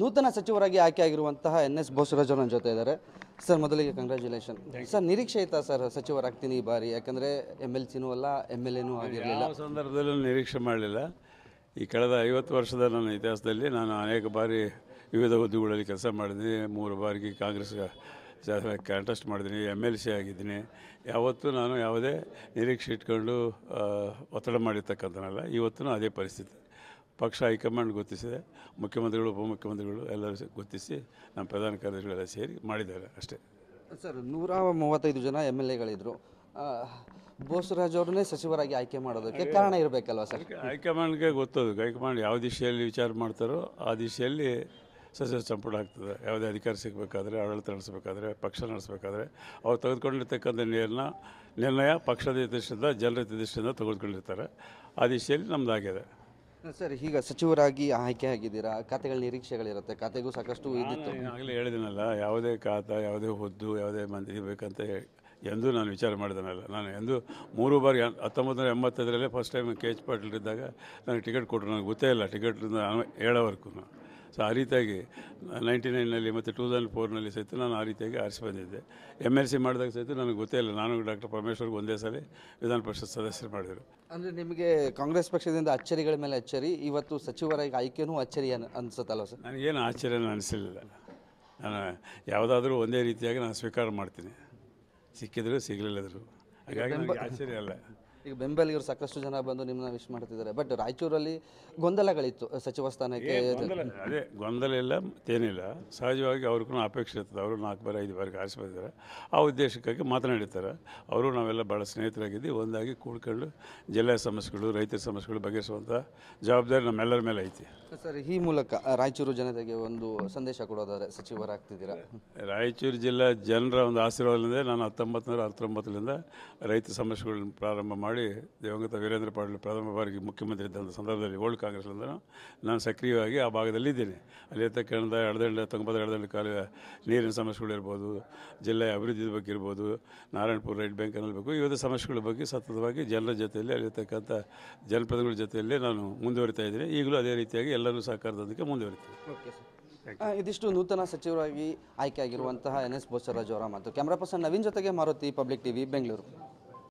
ನೂತನ ಸಚಿವರಾಗಿ ಆಯ್ಕೆ ಆಗಿರುವಂತಹ ಎನ್ ಎಸ್ ಬೋಸರಾಜ್ ಅವರ ಜೊತೆ ಇದ್ದಾರೆ ಸರ್ ಮೊದಲಿಗೆ ಕಂಗ್ರ್ಯಾಚುಲೇಷನ್ ಸರ್ ನಿರೀಕ್ಷೆ ಆಯ್ತಾ ಸರ್ ಸಚಿವರಾಗ್ತೀನಿ ಈ ಬಾರಿ ಯಾಕಂದ್ರೆ ಎಮ್ ಎಲ್ ಸಿನೂ ಅಲ್ಲ ಎಮ್ ಎಲ್ ಎನೂ ಆಗಿರಲಿಲ್ಲ ಸಂದರ್ಭದಲ್ಲೂ ಸಂದರ್ಭದಲ್ಲಿ ನಿರೀಕ್ಷೆ ಮಾಡಲಿಲ್ಲ ಈ ಕಳೆದ ಐವತ್ತು ವರ್ಷದ ನನ್ನ ಇತಿಹಾಸದಲ್ಲಿ ನಾನು ಅನೇಕ ಬಾರಿ ವಿವಿಧ ಹುದ್ದೆಗಳಲ್ಲಿ ಕೆಲಸ ಮಾಡಿದ್ದೀನಿ ಮೂರು ಬಾರಿಗೆ ಕಾಂಗ್ರೆಸ್ ಕಂಟೆಸ್ಟ್ ಮಾಡಿದ್ದೀನಿ ಎಮ್ ಎಲ್ ಸಿ ಆಗಿದ್ದೀನಿ ಯಾವತ್ತೂ ನಾನು ಯಾವುದೇ ನಿರೀಕ್ಷೆ ಇಟ್ಕೊಂಡು ಒತ್ತಡ ಮಾಡಿರ್ತಕ್ಕಂಥನಲ್ಲ ಇವತ್ತೂ ಅದೇ ಪರಿಸ್ಥಿತಿ ಪಕ್ಷ ಹೈಕಮಾಂಡ್ ಗೊತ್ತಿಸಿದೆ ಮುಖ್ಯಮಂತ್ರಿಗಳು ಉಪಮುಖ್ಯಮಂತ್ರಿಗಳು ಎಲ್ಲರೂ ಗೊತ್ತಿಸಿ ನಮ್ಮ ಪ್ರಧಾನ ಕಾರ್ಯದರ್ಶಿಗಳೆಲ್ಲ ಸೇರಿ ಮಾಡಿದ್ದಾರೆ ಅಷ್ಟೇ ಸರ್ ನೂರ ಮೂವತ್ತೈದು ಜನ ಎಮ್ ಎಲ್ ಎಗಳಿದ್ದರು ಬೋಸರಾಜ್ ಅವ್ರನ್ನೇ ಸಚಿವರಾಗಿ ಆಯ್ಕೆ ಮಾಡೋದಕ್ಕೆ ಕಾರಣ ಇರಬೇಕಲ್ವ ಸರ್ ಹೈಕಮಾಂಡ್ಗೆ ಗೊತ್ತದು ಹೈಕಮಾಂಡ್ ಯಾವ ದಿಶೆಯಲ್ಲಿ ವಿಚಾರ ಮಾಡ್ತಾರೋ ಆ ದಿಶೆಯಲ್ಲಿ ಸಚಿವ ಸಂಪುಟ ಆಗ್ತದೆ ಯಾವುದೇ ಅಧಿಕಾರ ಸಿಗಬೇಕಾದ್ರೆ ಆಡಳಿತ ನಡೆಸಬೇಕಾದ್ರೆ ಪಕ್ಷ ನಡೆಸಬೇಕಾದ್ರೆ ಅವ್ರು ತೆಗೆದುಕೊಂಡಿರ್ತಕ್ಕಂಥ ನಿರ್ಣಯ ನಿರ್ಣಯ ಪಕ್ಷದ ದೃಷ್ಟಿಯಿಂದ ಜನರ ದೃಷ್ಟಿಯಿಂದ ತೆಗೆದುಕೊಂಡಿರ್ತಾರೆ ಆ ದಿಶೆಯಲ್ಲಿ ನಮ್ದಾಗಿದೆ ಸರ್ ಈಗ ಸಚಿವರಾಗಿ ಆಯ್ಕೆ ಆಗಿದ್ದೀರಾ ಖಾತೆಗಳ ನಿರೀಕ್ಷೆಗಳಿರುತ್ತೆ ಖಾತೆಗೂ ಸಾಕಷ್ಟು ಇದಿತ್ತು ಆಗಲೇ ಹೇಳಿದನಲ್ಲ ಯಾವುದೇ ಖಾತ ಯಾವುದೇ ಹುದ್ದು ಯಾವುದೇ ಮಂತ್ರಿ ಬೇಕಂತ ಎಂದು ನಾನು ವಿಚಾರ ಮಾಡಿದನಲ್ಲ ನಾನು ಎಂದು ಮೂರು ಬಾರಿ ಹತ್ತೊಂಬತ್ತು ನೂರ ಎಂಬತ್ತೈದರಲ್ಲೇ first time K H Patil ಇದ್ದಾಗ ನನಗೆ ಟಿಕೆಟ್ ಕೊಟ್ಟರು ನನಗೆ ಗೊತ್ತೇ ಇಲ್ಲ ಟಿಕೆಟ್ ಹೇಳೋವರೆಗೂ ಸೊ ಆ ರೀತಿಯಾಗಿ ನೈಂಟಿ ನೈನಲ್ಲಿ ಮತ್ತು ಟೂ ತೌಸಂಡ್ ಫೋರ್ನಲ್ಲಿ ಸಹಿತ ನಾನು ಆ ರೀತಿಯಾಗಿ ಆರಿಸಿ ಬಂದಿದ್ದೆ ಎಮ್ ಎಲ್ ಸಿ ಮಾಡಿದಾಗ ಸಹಿತ ನನಗೆ ಗೊತ್ತೇ ಇಲ್ಲ ನಾನು ಡಾಕ್ಟರ್ ಪರಮೇಶ್ವರ್ಗೆ ಒಂದೇ ಸಲ ವಿಧಾನ ಪರಿಷತ್ ಸದಸ್ಯರು ಮಾಡಿದರು ಅಂದರೆ ನಿಮಗೆ ಕಾಂಗ್ರೆಸ್ ಪಕ್ಷದಿಂದ ಅಚ್ಚರಿಗಳ ಮೇಲೆ ಅಚ್ಚರಿ ಇವತ್ತು ಸಚಿವರಾಗಿ ಆಯ್ಕೆನೂ ಅಚ್ಚರಿ ಅನ್ ಅನ್ಸುತ್ತಲ್ಲ ಸರ್ ನನಗೇನು ಆಶ್ಚರ್ಯನೂ ಅನಿಸಲಿಲ್ಲ ನಾನು ಯಾವುದಾದ್ರೂ ಒಂದೇ ರೀತಿಯಾಗಿ ನಾನು ಸ್ವೀಕಾರ ಮಾಡ್ತೀನಿ ಸಿಕ್ಕಿದ್ರು ಸಿಗಲಿಲ್ಲದ್ರು ಹಾಗಾಗಿ ನನಗೆ ಆಶ್ಚರ್ಯ ಅಲ್ಲ ಈಗ ಬೆಂಬಲಿಗರು ಸಾಕಷ್ಟು ಜನ ಬಂದು ನಿಮ್ಮನ್ನ ವಿಶ್ ಮಾಡ್ತಿದ್ದಾರೆ ಬಟ್ ರಾಯಚೂರಲ್ಲಿ ಗೊಂದಲಗಳಿತ್ತು ಸಚಿವ ಸ್ಥಾನಕ್ಕೆ ಅದೇ ಗೊಂದಲ ಇಲ್ಲ ಏನಿಲ್ಲ ಸಹಜವಾಗಿ ಅವ್ರಿಗೂ ಅಪೇಕ್ಷೆ ಇರ್ತದೆ ಅವರು ನಾಲ್ಕು ಬಾರಿ ಐದು ಬಾರಿ ಆರಿಸ್ಬಿದ್ದಾರೆ ಆ ಉದ್ದೇಶಕ್ಕಾಗಿ ಮಾತನಾಡಿರ್ತಾರೆ ಅವರು ನಾವೆಲ್ಲ ಭಾಳ ಸ್ನೇಹಿತರಾಗಿದ್ದು ಒಂದಾಗಿ ಕೂಡ್ಕೊಂಡು ಜಿಲ್ಲಾ ಸಮಸ್ಯೆಗಳು ರೈತರ ಸಮಸ್ಯೆಗಳು ಬಗೆಹರಿಸುವಂಥ ಜವಾಬ್ದಾರಿ ನಮ್ಮೆಲ್ಲರ ಮೇಲೆ ಐತಿ ಸರ್ ಈ ಮೂಲಕ ರಾಯಚೂರು ಜನತೆಗೆ ಒಂದು ಸಂದೇಶ ಕೊಡೋದಾದರೆ ಸಚಿವರಾಗ್ತಿದ್ದೀರಾ ರಾಯಚೂರು ಜಿಲ್ಲಾ ಜನರ ಒಂದು ಆಶೀರ್ವಾದದಿಂದ ನಾನು ಹತ್ತೊಂಬತ್ತು ನೂರ ಹತ್ತೊಂಬತ್ತರಿಂದ ರೈತ ಸಮಸ್ಯೆಗಳನ್ನ ಪ್ರಾರಂಭ ಮಾಡಿ ಮಾಡಿ ದಿವಂಗತ ವೀರೇಂದ್ರ ಪಾಟೀಲ್ ಪ್ರಥಮ ಬಾರಿಗೆ ಮುಖ್ಯಮಂತ್ರಿ ಇದ್ದಂಥ ಸಂದರ್ಭದಲ್ಲಿ ಓಲ್ಡ್ ಕಾಂಗ್ರೆಸ್ಲಿಂದ ನಾನು ಸಕ್ರಿಯವಾಗಿ ಆ ಭಾಗದಲ್ಲಿ ಇದ್ದೇನೆ ಅಲ್ಲಿರ್ತಕ್ಕಂಥ ಎಡದಂಡೆ ತುಂಗಭದ್ರ ಎಡದಂಡೆ ಕಾಲುವೆ ನೀರಿನ ಸಮಸ್ಯೆಗಳಿರ್ಬೋದು ಜಿಲ್ಲೆಯ ಅಭಿವೃದ್ಧಿ ಬಗ್ಗೆ ಇರ್ಬೋದು ನಾರಾಯಣಪುರ ರೈಟ್ ಬ್ಯಾಂಕ್ ಅನ್ನಬೇಕು ವಿವಿಧ ಸಮಸ್ಯೆಗಳ ಬಗ್ಗೆ ಸತತವಾಗಿ ಜನರ ಜೊತೆಯಲ್ಲಿ ಅಲ್ಲಿರ್ತಕ್ಕಂಥ ಜನಪ್ರತಿನಿಧಿಗಳ ಜೊತೆಯಲ್ಲಿ ನಾನು ಮುಂದುವರಿತಾ ಇದ್ದೀನಿ ಈಗಲೂ ಅದೇ ರೀತಿಯಾಗಿ ಎಲ್ಲರೂ ಸಹಕಾರದೊಂದಿಗೆ ಮುಂದುವರಿತೀನಿ ಇದಿಷ್ಟು ನೂತನ ಸಚಿವರಾಗಿ ಆಯ್ಕೆಯಾಗಿರುವಂತಹ ಎನ್ ಎಸ್ ಬೋಸರಾಜ್ ಅವರ ಮತ್ತು ಕ್ಯಾಮ್ರಾ ಪರ್ಸನ್ ನವೀನ್ ಜೊತೆಗೆ ಮಾರುತಿ ಪಬ್ಲಿಕ್ ಟಿವಿ ಬೆಂಗಳೂರು